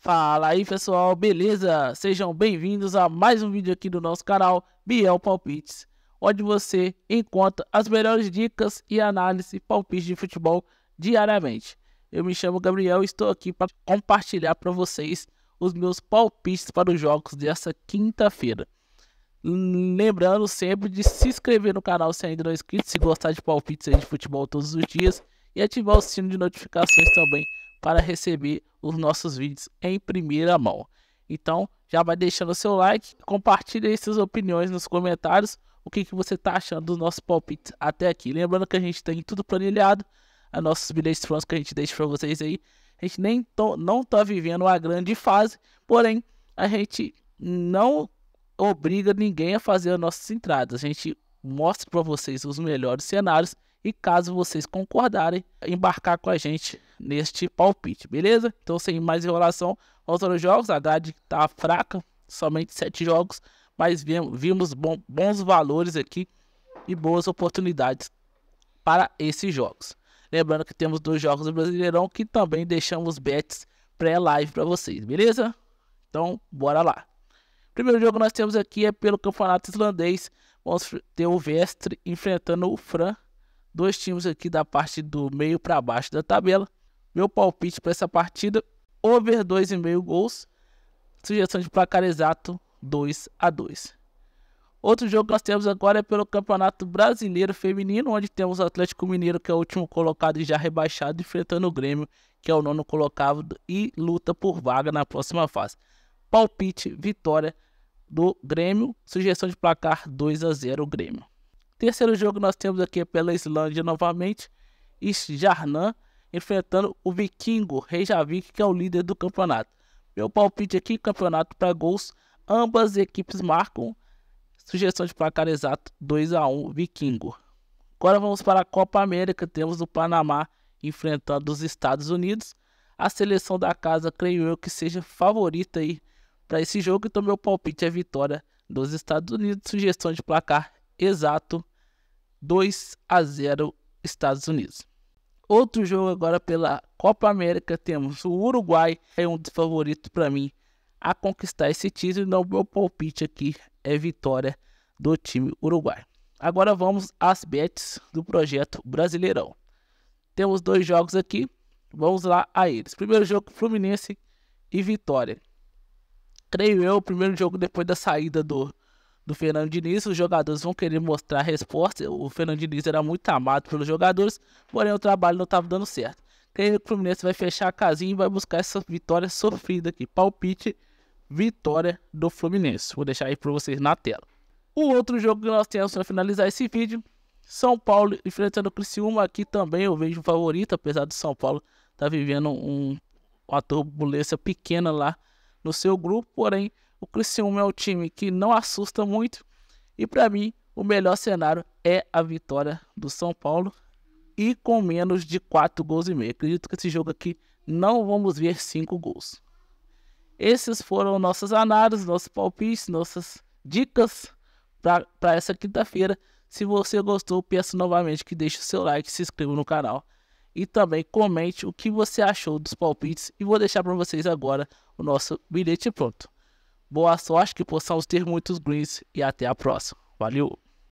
Fala aí pessoal, beleza? Sejam bem-vindos a mais um vídeo aqui do nosso canal Biel Palpites, onde você encontra as melhores dicas e análise palpites de futebol diariamente. Eu me chamo Gabriel e estou aqui para compartilhar para vocês os meus palpites para os jogos dessa quinta-feira. Lembrando sempre de se inscrever no canal se ainda não é inscrito, se gostar de palpites de futebol todos os dias e ativar o sino de notificações também para receber os nossos vídeos em primeira mão. Então, já vai deixando o seu like, compartilha suas opiniões nos comentários, o que, que você está achando dos nossos palpites até aqui. Lembrando que a gente tem tudo planilhado, os nossos bilhetes prontos que a gente deixa para vocês aí. A gente nem tô, não está vivendo uma grande fase, porém, a gente não obriga ninguém a fazer as nossas entradas. A gente mostra para vocês os melhores cenários e caso vocês concordarem, embarcar com a gente neste palpite, beleza? Então, sem mais enrolação, aos outros jogos, a grade tá fraca, somente 7 jogos, mas vimos bons valores aqui e boas oportunidades para esses jogos. Lembrando que temos dois jogos do Brasileirão que também deixamos bets pré-live para vocês, beleza? Então, bora lá. Primeiro jogo que nós temos aqui é pelo Campeonato Islandês. Vamos ter o Vestre enfrentando o Fran dois times aqui da parte do meio para baixo da tabela. Meu palpite para essa partida: over 2,5 gols. Sugestão de placar exato: 2 a 2. Outro jogo que nós temos agora é pelo Campeonato Brasileiro Feminino, onde temos o Atlético Mineiro, que é o último colocado e já rebaixado, enfrentando o Grêmio, que é o nono colocado e luta por vaga na próxima fase. Palpite: vitória do Grêmio, sugestão de placar 2 a 0 Grêmio. Terceiro jogo nós temos aqui pela Islândia novamente, Jarnan enfrentando o Vikingo Reykjavik, que é o líder do campeonato. Meu palpite aqui, campeonato para gols, ambas equipes marcam. Sugestão de placar exato 2 a 1 Vikingo. Agora vamos para a Copa América, temos o Panamá enfrentando os Estados Unidos. A seleção da casa, creio eu, que seja favorita aí para esse jogo, então meu palpite é vitória dos Estados Unidos, sugestão de placar exato 2 a 0 Estados Unidos. Outro jogo agora pela Copa América temos o Uruguai, é um dos favoritos para mim a conquistar esse título. Então, meu palpite aqui é vitória do time uruguai. Agora vamos às bets do projeto Brasileirão. Temos dois jogos aqui, vamos lá a eles. Primeiro jogo Fluminense e Vitória. Creio eu, o primeiro jogo depois da saída do do Fernando Diniz, os jogadores vão querer mostrar a resposta. O Fernando Diniz era muito amado pelos jogadores, porém o trabalho não estava dando certo. Creio que o Fluminense vai fechar a casinha e vai buscar essa vitória sofrida aqui. Palpite, vitória do Fluminense. Vou deixar aí para vocês na tela. O outro jogo que nós temos para finalizar esse vídeo, São Paulo enfrentando o Criciúma. Aqui também eu vejo favorito, apesar do São Paulo estar tá vivendo um, uma turbulência pequena lá no seu grupo, porém o Criciúma é um time que não assusta muito. E para mim, o melhor cenário é a vitória do São Paulo. E com menos de 4 gols e meio. Acredito que esse jogo aqui não vamos ver 5 gols. Esses foram nossas análises, nossos palpites, nossas dicas para essa quinta-feira. Se você gostou, peço novamente que deixe o seu like, se inscreva no canal e também comente o que você achou dos palpites. E vou deixar para vocês agora o nosso bilhete pronto. Boa sorte, que possamos ter muitos greens e até a próxima. Valeu!